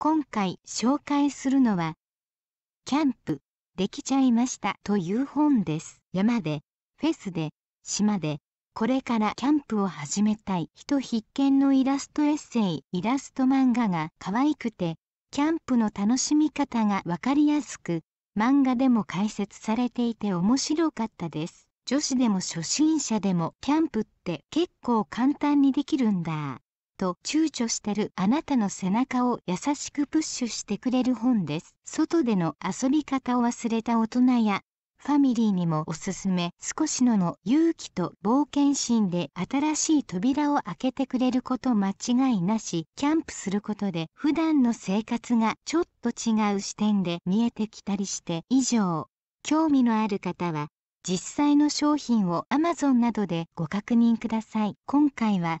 今回紹介するのは「キャンプできちゃいました」という本です。山でフェスで島でこれからキャンプを始めたい人必見のイラストエッセイイラスト漫画が可愛くてキャンプの楽しみ方が分かりやすく漫画でも解説されていて面白かったです。女子でも初心者でもキャンプって結構簡単にできるんだ。と躊躇してるあなたの背中を優しくプッシュしてくれる本です。外での遊び方を忘れた大人やファミリーにもおすすめ少しのの勇気と冒険心で新しい扉を開けてくれること間違いなしキャンプすることで普段の生活がちょっと違う視点で見えてきたりして以上興味のある方は実際の商品を Amazon などでご確認ください今回は